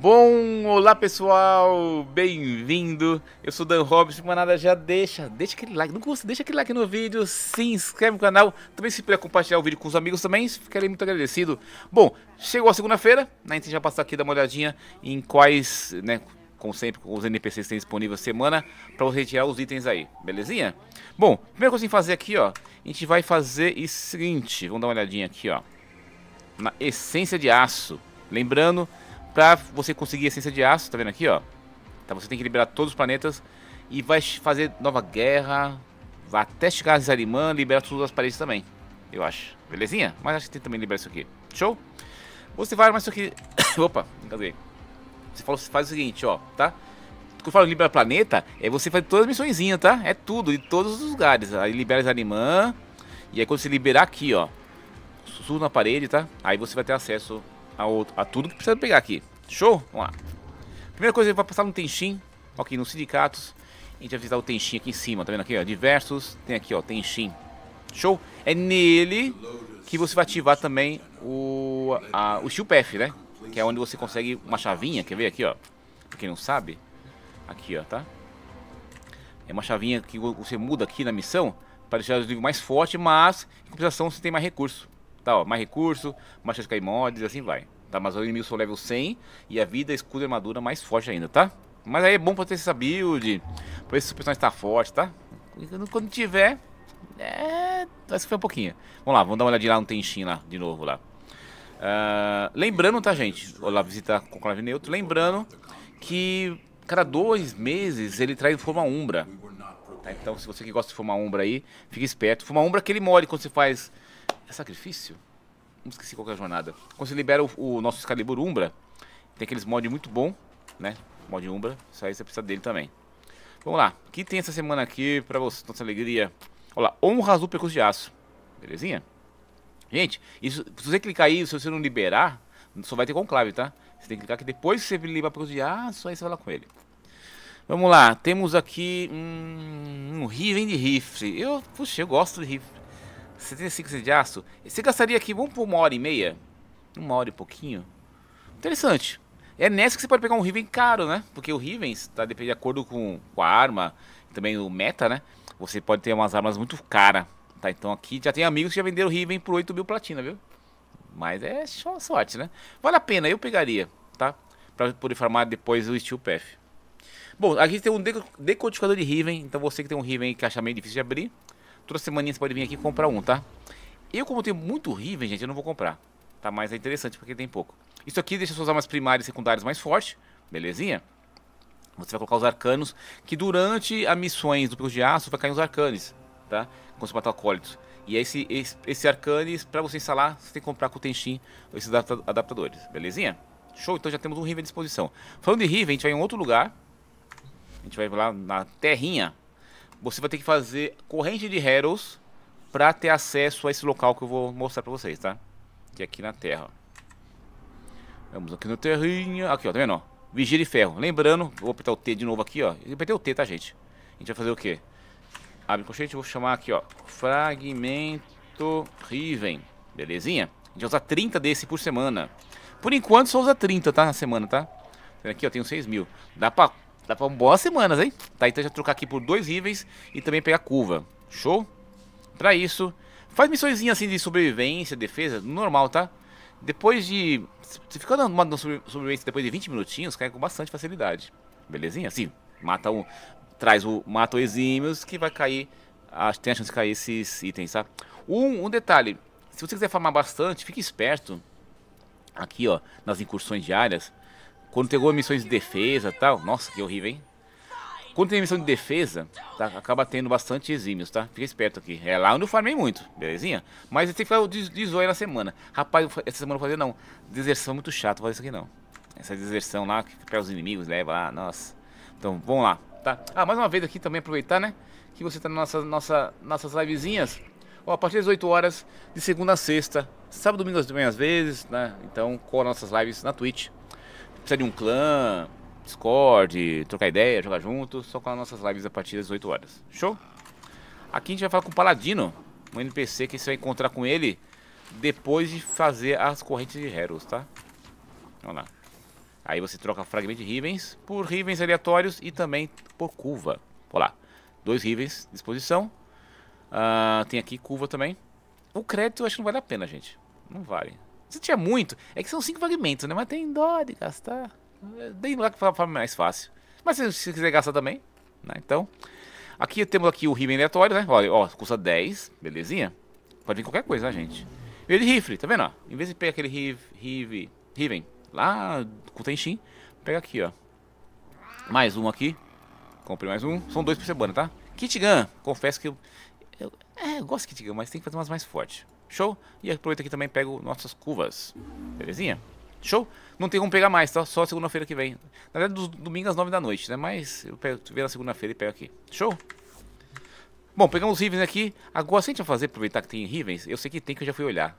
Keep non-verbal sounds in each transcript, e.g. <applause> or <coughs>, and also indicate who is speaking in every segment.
Speaker 1: bom? Olá pessoal, bem-vindo. Eu sou Dan Robson, nada já deixa, deixa aquele like, não custa, deixa aquele like no vídeo, se inscreve no canal, também se puder compartilhar o vídeo com os amigos também, ficarei muito agradecido. Bom, chegou a segunda-feira, né, a gente já passou aqui dar uma olhadinha em quais, né, como sempre, os NPCs têm disponíveis semana para você tirar os itens aí, belezinha? Bom, primeira coisa que a gente fazer aqui, ó, a gente vai fazer o seguinte, vamos dar uma olhadinha aqui, ó, na essência de aço. Lembrando Pra você conseguir a essência de aço, tá vendo aqui, ó? Tá, você tem que liberar todos os planetas e vai fazer nova guerra, vai até chegar a liberar libera todas as paredes também, eu acho. Belezinha? Mas acho que tem também liberar isso aqui. Show? Você vai, mas isso aqui... <coughs> Opa, engasguei. Você, você faz o seguinte, ó, tá? Quando eu falo libera planeta, é você fazer todas as missõezinhas, tá? É tudo, em todos os lugares. Aí libera Zarimã, e aí quando você liberar aqui, ó, sul na parede, tá? Aí você vai ter acesso a, outro, a tudo que precisa pegar aqui. Show? Vamos lá. Primeira coisa, ele vai passar no tenchin Ok, nos sindicatos. A gente vai visitar o tenchin aqui em cima, tá vendo aqui, ó? Diversos. Tem aqui, ó, tenchin Show? É nele que você vai ativar também o, a, o Steel Path, né? Que é onde você consegue uma chavinha, quer ver aqui, ó? Pra quem não sabe, aqui, ó, tá? É uma chavinha que você muda aqui na missão para deixar os livros mais fortes, mas em compensação você tem mais recurso. Tá, ó, mais recurso, mais chance de cair mods, assim vai. Tá, mas o inimigos são level 100 e a vida, é escudo e armadura mais forte ainda, tá? Mas aí é bom pra ter essa build, pra ver se o personagem tá forte, tá? Quando tiver, é... vai sofrer um pouquinho. Vamos lá, vamos dar uma olhadinha lá no Tenshin lá, de novo lá. Uh, lembrando, tá, gente? Olá, visita visitar com clave neutro. Lembrando que cada dois meses ele traz forma umbra. Tá? Então, se você que gosta de forma umbra aí, fique esperto. Forma umbra é aquele mole quando você faz... É sacrifício? esqueci qual é a jornada. Quando você libera o, o nosso Excalibur Umbra, tem aqueles mod muito bom, né? Mod Umbra, isso aí você precisa dele também. Vamos lá, o que tem essa semana aqui pra você, nossa alegria? Olha lá, Honra do percurso de aço, belezinha? Gente, isso, se você clicar aí, se você não liberar, só vai ter conclave, tá? Você tem que clicar que depois que você liberar percurso de aço, aí você vai lá com ele. Vamos lá, temos aqui hum, um um Riven de Rifle. Eu, puxa, eu gosto de Rifle. 75 de aço. Você gastaria aqui, vamos por uma hora e meia? Uma hora e pouquinho? Interessante. É nessa que você pode pegar um Riven caro, né? Porque o Riven, tá, de acordo com, com a arma, também o meta, né? Você pode ter umas armas muito caras. Tá, então aqui já tem amigos que já venderam Riven por 8 mil platina, viu? Mas é só sorte, né? Vale a pena, eu pegaria, tá? Pra poder farmar depois o Steel Path. Bom, aqui tem um decodificador de Riven, então você que tem um Riven que acha meio difícil de abrir, Toda semana você pode vir aqui comprar um, tá? Eu, como tenho muito Riven, gente, eu não vou comprar. Tá? Mas é interessante porque tem pouco. Isso aqui deixa suas armas primárias e secundárias mais fortes. Belezinha? Você vai colocar os arcanos, que durante as missões do Pico de Aço vai cair os arcanes, tá? Quando você matar acólitos. E esse, esse, esse arcanes, pra você instalar, você tem que comprar com o Tenshin esses adaptadores, belezinha? Show, então já temos um Riven à disposição. Falando de Riven, a gente vai em outro lugar. A gente vai lá na terrinha você vai ter que fazer corrente de Heralds para ter acesso a esse local que eu vou mostrar para vocês, tá? Que é aqui na Terra. Vamos aqui no terrinha. Aqui, ó, tá vendo? Ó? Vigia de ferro. Lembrando, vou apertar o T de novo aqui, ó. Eu apertei o T, tá, gente? A gente vai fazer o quê? Abre gente, vou chamar aqui, ó. Fragmento Riven. Belezinha? A gente usar 30 desse por semana. Por enquanto só usa 30, tá? Na semana, tá? Aqui, ó, tenho 6 mil. Dá pra Dá pra boas semanas, hein? Tá, então já trocar aqui por dois níveis e também pegar curva. Show? Pra isso, faz missõezinha assim de sobrevivência, defesa, normal, tá? Depois de... Se ficar numa sobrevivência depois de 20 minutinhos, cai com bastante facilidade. Belezinha? Assim, mata um... Traz o... Mata o exímios que vai cair... A, tem a chance de cair esses itens, tá? Um, um detalhe. Se você quiser farmar bastante, fique esperto. Aqui, ó. Nas incursões diárias quando pegou missões de defesa tal, nossa, que horrível, hein? Quando tem missão de defesa, tá, acaba tendo bastante exímios, tá? Fica esperto aqui. É lá onde eu farmei muito, belezinha? Mas tem que ficar de, de na semana. Rapaz, essa semana eu vou fazer não. Deserção é muito chato, fazer isso aqui não. Essa deserção lá, que pega os inimigos, leva lá, ah, nossa. Então, vamos lá, tá? Ah, mais uma vez aqui também aproveitar, né? Que você tá nas nossa, nossa, nossas livezinhas. Ó, a partir das 8 horas, de segunda a sexta. Sábado, domingo, às vezes, né? Então, cola nossas lives na Twitch precisa de um clã, Discord, trocar ideia, jogar junto, só com as nossas lives a partir das 8 horas. Show? Aqui a gente vai falar com o Paladino, um NPC que você vai encontrar com ele depois de fazer as correntes de Heros, tá? Vamos lá. Aí você troca fragmento de Rivens por Rivens aleatórios e também por curva. Olá. lá. Dois Rivens à disposição. Uh, tem aqui curva também. O crédito eu acho que não vale a pena, gente. Não vale. Se tinha muito, é que são cinco fragmentos, né? Mas tem dó de gastar. Tem é, lugar que fala mais fácil. Mas se você quiser gastar também, né? Então, aqui temos aqui o rifle aleatório, né? Olha, ó, custa 10, belezinha? Pode vir qualquer coisa, né, gente? Veio rifle, tá vendo? Ó? Em vez de pegar aquele rifle, Riven, lá com o Tenshin, pega aqui, ó. Mais um aqui. Comprei mais um. São dois por semana, tá? Kit Gun. Confesso que eu eu, é, eu gosto que diga, mas tem que fazer umas mais fortes. Show? E aproveita aqui também pego nossas curvas. Belezinha? Show? Não tem como pegar mais, tá? Só segunda-feira que vem. Na verdade, domingo às 9 da noite, né? Mas eu pego, tu vê na segunda-feira e pego aqui. Show? Bom, pegamos os Rivens aqui. Agora, se a gente vai fazer, aproveitar que tem Rivens, eu sei que tem, que eu já fui olhar.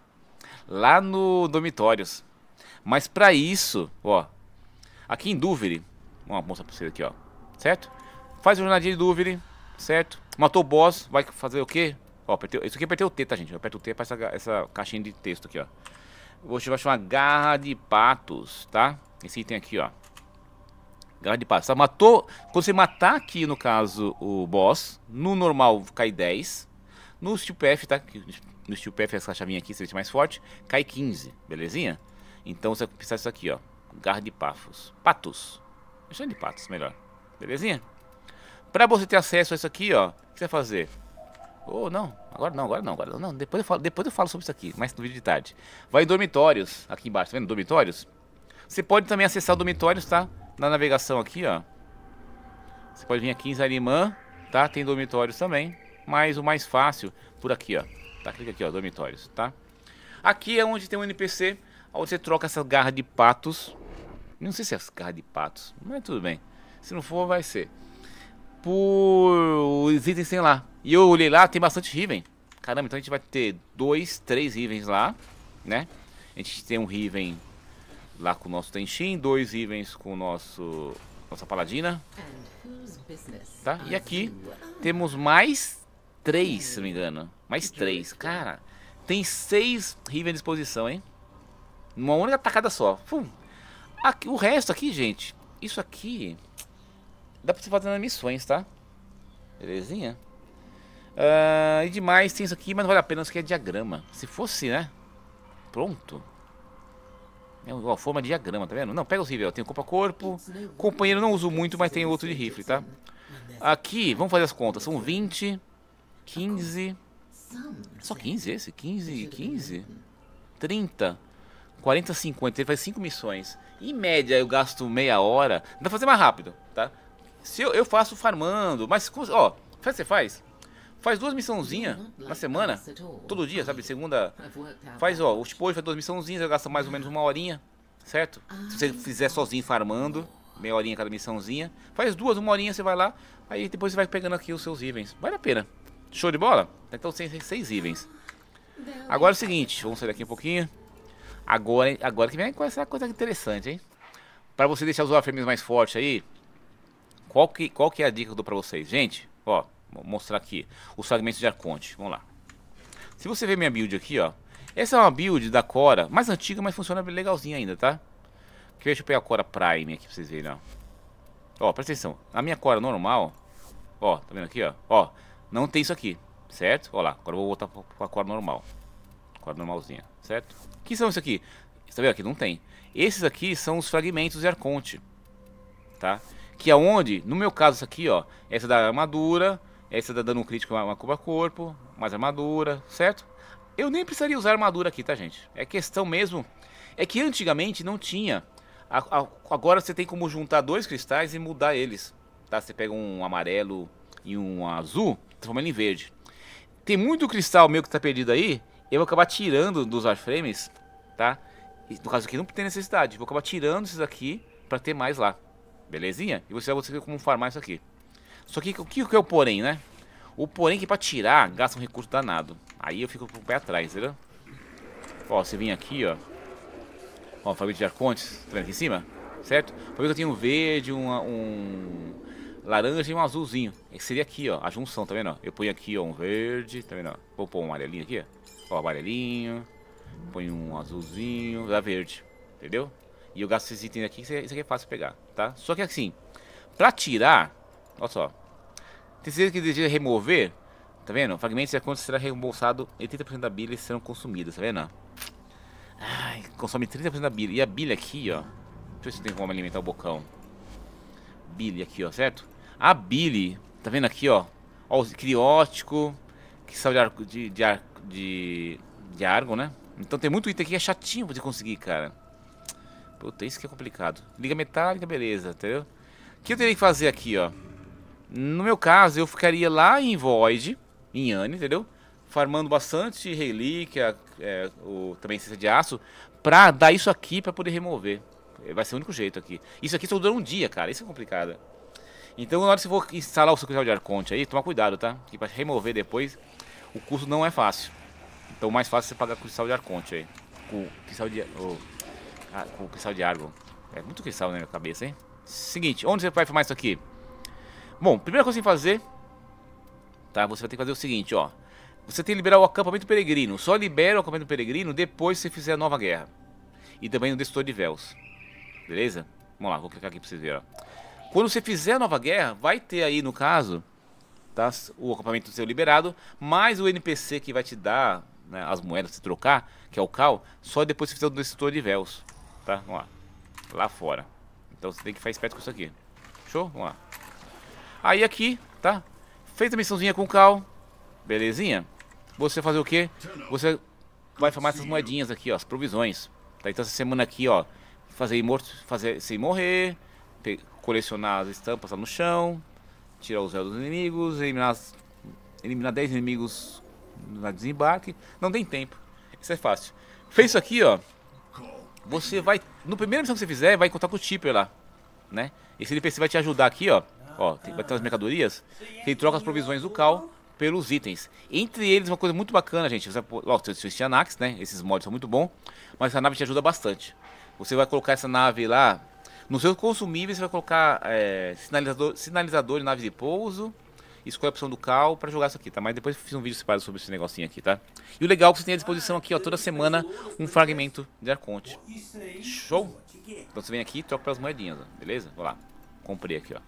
Speaker 1: Lá no Dormitórios. Mas pra isso, ó. Aqui em dúvida Vamos mostrar pra vocês aqui, ó. Certo? Faz a jornada de dúvida certo? Matou o boss, vai fazer o quê? Ó, apertei, isso aqui apertei o T, tá, gente? Eu aperto o T, pra essa, essa caixinha de texto aqui, ó. Hoje vai chamar Garra de Patos, tá? Esse item aqui, ó. Garra de Patos. Tá? Matou, quando você matar aqui, no caso, o boss, no normal cai 10. No Steel PF, tá? No Steel PF, essa chavinha aqui, se mais forte, cai 15, belezinha? Então você vai precisar disso aqui, ó. Garra de Pafos. Patos. Deixa de Patos, melhor. Belezinha? Para você ter acesso a isso aqui, ó, o que você vai fazer? Ou oh, não, agora não, agora não, agora não. Depois eu falo, depois eu falo sobre isso aqui, mas no vídeo de tarde. Vai em dormitórios, aqui embaixo, tá vendo? Dormitórios. Você pode também acessar dormitórios, tá? Na navegação aqui, ó. Você pode vir aqui em Zarimã, tá? Tem dormitórios também, mas o mais fácil por aqui, ó. Tá, clica aqui, ó, dormitórios, tá? Aqui é onde tem um NPC, onde você troca essas garras de patos. Não sei se é as garras de patos, mas tudo bem. Se não for, vai ser por os itens que tem lá. E eu olhei lá, tem bastante Riven. Caramba, então a gente vai ter dois, três Rivens lá, né? A gente tem um Riven lá com o nosso Tenshin, dois Rivens com o nosso nossa Paladina. Tá? E aqui temos mais três, se não me engano. Mais três, cara. Tem seis Riven à disposição, hein? Numa única tacada só. Aqui, o resto aqui, gente, isso aqui Dá pra você fazer missões, tá? Belezinha? Uh, e demais, tem isso aqui, mas não vale a pena, isso aqui é diagrama. Se fosse, né? Pronto. É igual forma de diagrama, tá vendo? Não, pega os rifle, eu tenho corpo a corpo. Companheiro não uso muito, mas tem outro de rifle, tá? Aqui, vamos fazer as contas. São 20, 15. Só 15 esse? 15, 15? 30, 40, 50. Ele faz 5 missões. Em média, eu gasto meia hora. Dá pra fazer mais rápido, tá? Se eu, eu faço farmando, mas ó, o que você faz? Faz duas missãozinhas uhum. na semana, todo dia, sabe? Segunda. Faz, ó, o tipo hoje faz duas missãozinhas, gasta mais ou menos uma horinha, certo? Se você ah. fizer sozinho farmando, meia horinha cada missãozinha. Faz duas, uma horinha, você vai lá, aí depois você vai pegando aqui os seus itens. Vale a pena. Show de bola? Então tem seis itens. Agora é o seguinte, vamos sair daqui um pouquinho. Agora, agora que vem essa coisa interessante, hein? Para você deixar os warframes mais fortes aí, qual que, qual que é a dica que eu dou para vocês? Gente, ó, vou mostrar aqui os fragmentos de Arconte. Vamos lá. Se você ver minha build aqui, ó. Essa é uma build da Cora, mais antiga, mas funciona legalzinha ainda, tá? Deixa eu pegar a Cora Prime aqui pra vocês verem, ó. Ó, presta atenção. A minha Cora normal, ó, tá vendo aqui, ó? Ó, não tem isso aqui, certo? Ó lá, agora eu vou voltar pra Cora normal. Cora normalzinha, certo? O que são isso aqui? Tá vendo aqui? Não tem. Esses aqui são os fragmentos de Arconte, Tá? Que é onde, no meu caso, isso aqui, ó, essa da armadura, essa da dano crítico, uma cuba corpo, mais armadura, certo? Eu nem precisaria usar armadura aqui, tá, gente? É questão mesmo. É que antigamente não tinha. Agora você tem como juntar dois cristais e mudar eles. Tá? Você pega um amarelo e um azul, transforma ele em verde. Tem muito cristal meu que tá perdido aí. Eu vou acabar tirando dos warframes, tá? E no caso aqui não tem necessidade. Vou acabar tirando esses aqui para ter mais lá. Belezinha? E você vai saber como farmar isso aqui. Só que o que, que é o porém, né? O porém é que pra tirar gasta um recurso danado. Aí eu fico com o pé atrás, entendeu? Ó, você vem aqui, ó. Ó, Fabrício de Arcontes, tá vendo aqui em cima? Certo? isso eu tenho um verde, um, um laranja e um azulzinho. Esse seria aqui, ó, a junção, tá vendo? Eu ponho aqui, ó, um verde, tá vendo? Ó? Vou pôr um amarelinho aqui, ó. Ó, amarelinho. Põe um azulzinho, dá verde. Entendeu? E eu gasto esses itens aqui, isso aqui é fácil pegar, tá? Só que assim, pra tirar, olha só. Tem certeza que deseja remover? Tá vendo? Fragmentos e conta será reembolsado 80% da bilha serão consumidas, tá vendo? Ai, consome 30% da bilha. E a bilha aqui, ó. Deixa eu ver se tem como alimentar o bocão. bile aqui, ó, certo? A bile tá vendo aqui, ó? Ó, o criótico, que saiu de, arco, de, de, de, de né? Então tem muito item aqui, é chatinho você conseguir, cara. Puta, isso que é complicado. Liga metálica, beleza, entendeu? O que eu teria que fazer aqui, ó? No meu caso, eu ficaria lá em Void, em Anne, entendeu? Farmando bastante relíquia, é, o, também cesta de aço, pra dar isso aqui pra poder remover. É, vai ser o único jeito aqui. Isso aqui só dura um dia, cara. Isso é complicado. Então, na hora que você for instalar o cristal de Arconte aí, toma cuidado, tá? Porque pra remover depois, o custo não é fácil. Então, mais fácil é você pagar com o cristal de Arconte aí. Com o cristal de... Oh ah, com o cristal de árvore. É muito cristal na minha cabeça, hein? Seguinte, onde você vai filmar isso aqui? Bom, primeira coisa que você tem que fazer... Tá, você vai ter que fazer o seguinte, ó. Você tem que liberar o acampamento peregrino. Só libera o acampamento peregrino depois que você fizer a nova guerra. E também o destrutor de véus. Beleza? Vamos lá, vou clicar aqui pra vocês verem, ó. Quando você fizer a nova guerra, vai ter aí, no caso, tá, o acampamento seu liberado, mais o NPC que vai te dar né, as moedas pra você trocar, que é o Cal, só depois que você fizer o destrutor de véus tá? Vamos lá. Lá fora. Então você tem que ficar esperto com isso aqui. Show? Vamos lá. Aí aqui, tá? Fez a missãozinha com o Cal. Belezinha? Você fazer o quê? Você vai formar essas moedinhas aqui, ó. As provisões. Tá? Então essa semana aqui, ó. Fazer morto, fazer sem morrer. Colecionar as estampas lá no chão. Tirar os elos dos inimigos. Eliminar, as, eliminar 10 inimigos no desembarque. Não tem tempo. Isso é fácil. Fez isso aqui, ó. Você vai. No primeiro missão que você fizer, vai encontrar com o Tipper lá. Né? Esse NPC vai te ajudar aqui, ó. Ó, tem, vai ter umas mercadorias. ele troca as provisões do cal pelos itens. Entre eles, uma coisa muito bacana, gente. Você, ó, tem os Anax, né? Esses mods são muito bons. Mas essa nave te ajuda bastante. Você vai colocar essa nave lá. Nos seus consumíveis, você vai colocar é, sinalizador, sinalizador de nave de pouso escolhe é a opção do cal para jogar isso aqui, tá? Mas depois eu fiz um vídeo separado sobre esse negocinho aqui, tá? E o legal é que você tem à disposição aqui, ó, toda semana um fragmento de Arconte. Show? Então você vem aqui e troca pelas moedinhas, ó, beleza? Vou lá. Comprei aqui, ó.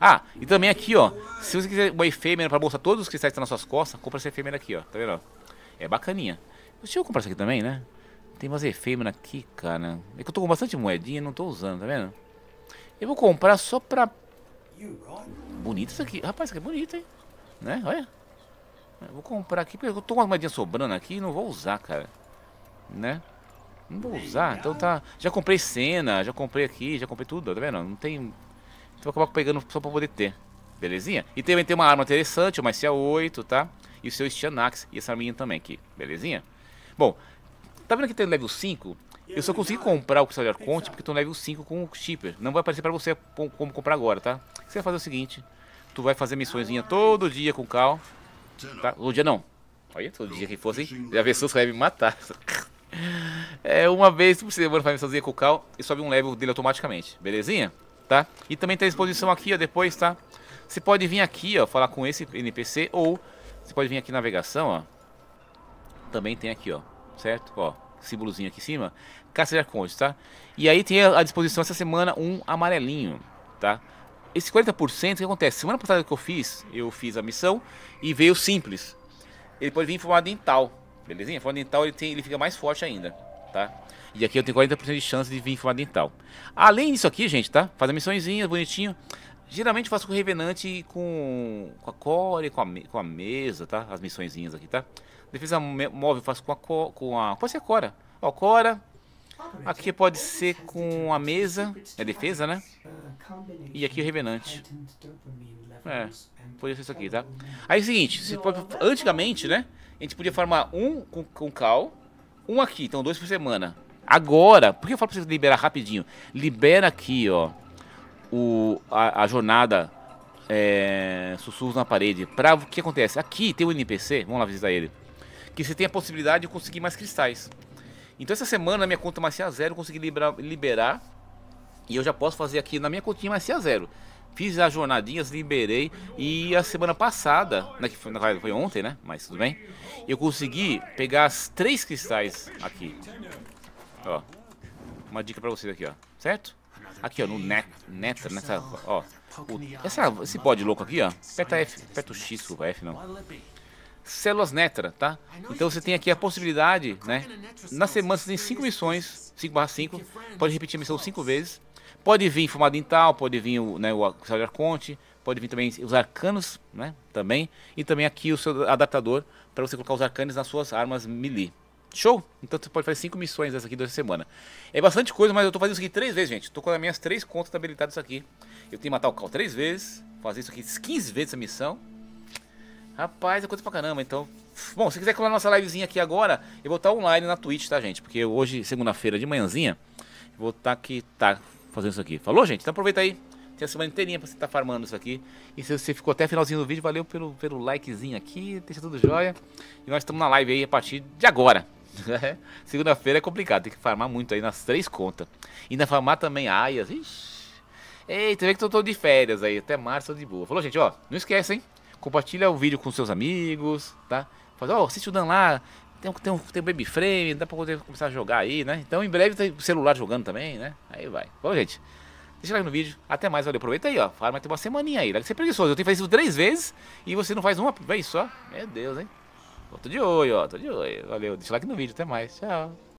Speaker 1: Ah, e também aqui, ó, se você quiser uma efêmera para bolsar todos os cristais que estão tá nas suas costas, compra essa efêmera aqui, ó, tá vendo? É bacaninha. Deixa eu comprar essa aqui também, né? Tem umas efêmeras aqui, cara. É que eu tô com bastante moedinha e não tô usando, tá vendo? Eu vou comprar só pra Bonito isso aqui. Rapaz, isso aqui é bonito, hein? Né? Olha. Eu vou comprar aqui, porque eu tô com uma moedinha sobrando aqui e não vou usar, cara. Né? Não vou usar, então tá... Já comprei cena, já comprei aqui, já comprei tudo, tá vendo? Não tem... Então vou acabar pegando só pra poder ter. Belezinha? E também tem uma arma interessante, uma SC8, tá? E o seu Stianax e essa arminha também aqui, belezinha? Bom, tá vendo que tem level 5? Eu só consegui comprar o Cristal Conte porque tô level 5 com o Shipper. Não vai aparecer pra você como comprar agora, tá? Você vai fazer o seguinte. Tu vai fazer missõezinha todo dia com o Cal. Tá? Todo dia não. Olha, todo dia que fosse, assim, já vê você vai me matar. <laughs> é, uma vez por semana faz missãozinha com o Cal e sobe um level dele automaticamente. Belezinha? Tá? E também tem a exposição aqui, ó, depois, tá? Você pode vir aqui, ó, falar com esse NPC ou... Você pode vir aqui navegação, ó. Também tem aqui, ó. Certo? Ó símbolozinho aqui em cima, Castejar Conde, tá? E aí tem à disposição essa semana um amarelinho, tá? Esse 40%, o que acontece? Semana passada que eu fiz, eu fiz a missão e veio simples. Ele pode vir em formato dental, belezinha? Formato dental ele, tem, ele fica mais forte ainda, tá? E aqui eu tenho 40% de chance de vir em formato dental. Além disso aqui, gente, tá? Faz a missãozinha, bonitinho. Geralmente eu faço com o Revenante com, com a Core, com a, com a mesa, tá? As missõezinhas aqui, tá? Defesa móvel faço com a, co, com a. Pode ser Cora. Ó, Cora. Aqui pode ser com a mesa. É defesa, né? E aqui o revenante. É. Podia ser isso aqui, tá? Aí é o seguinte, pode, antigamente, né? A gente podia farmar um com, com cal, um aqui, então dois por semana. Agora, por que eu falo pra você liberar rapidinho? Libera aqui, ó, o, a, a jornada é, sussurros na parede. Pra o que acontece? Aqui tem um NPC, vamos lá visitar ele que você tem a possibilidade de conseguir mais cristais. Então essa semana minha conta Macia Zero eu consegui liberar, liberar, e eu já posso fazer aqui na minha continha Macia Zero. Fiz as jornadinhas, liberei e a semana passada, na que foi, na, foi ontem, né? Mas tudo bem. Eu consegui pegar as três cristais aqui. Ó. Uma dica pra vocês aqui, ó. Certo? Aqui, ó, no net, net, nessa, ó. O, essa, esse bode louco aqui, ó. Aperta F, aperta o X, o F não células Netra, tá? Então você tem aqui a possibilidade, né? Na semana você tem 5 missões, 5 barra 5, pode repetir a missão 5 vezes. Pode vir fumado em tal, pode vir o, né, o Sagrado Conte, pode vir também os arcanos, né? Também. E também aqui o seu adaptador para você colocar os arcanos nas suas armas melee. Show? Então você pode fazer 5 missões dessa aqui durante a semana. É bastante coisa, mas eu tô fazendo isso aqui 3 vezes, gente. Tô com as minhas 3 contas habilitadas aqui. Eu tenho que matar o Cal 3 vezes, fazer isso aqui 15 vezes a missão. Rapaz, é coisa pra caramba, então. Bom, se quiser colar nossa livezinha aqui agora, eu vou estar online na Twitch, tá, gente? Porque hoje, segunda-feira de manhãzinha, eu vou estar tá aqui, tá, fazendo isso aqui. Falou, gente? Então aproveita aí. Tem a semana inteirinha pra você estar tá farmando isso aqui. E se você ficou até o finalzinho do vídeo, valeu pelo, pelo likezinho aqui, deixa tudo jóia. E nós estamos na live aí a partir de agora. <laughs> Segunda-feira é complicado, tem que farmar muito aí nas três contas. E ainda farmar também aias, ixi. Eita, vê que eu tô de férias aí, até março de boa. Falou, gente, ó, não esquece, hein? compartilha o vídeo com seus amigos, tá? Faz ó, oh, assiste o Dan lá, tem, tem, um, tem um baby frame, dá pra poder começar a jogar aí, né? Então em breve tem celular jogando também, né? Aí vai. Bom, gente, deixa like no vídeo, até mais, valeu, aproveita aí, ó, fala, mas tem uma semaninha aí, você ser é preguiçoso, eu tenho feito isso três vezes e você não faz uma vez só? Meu Deus, hein? tô de olho, ó, tô de olho, valeu, deixa like no vídeo, até mais, tchau.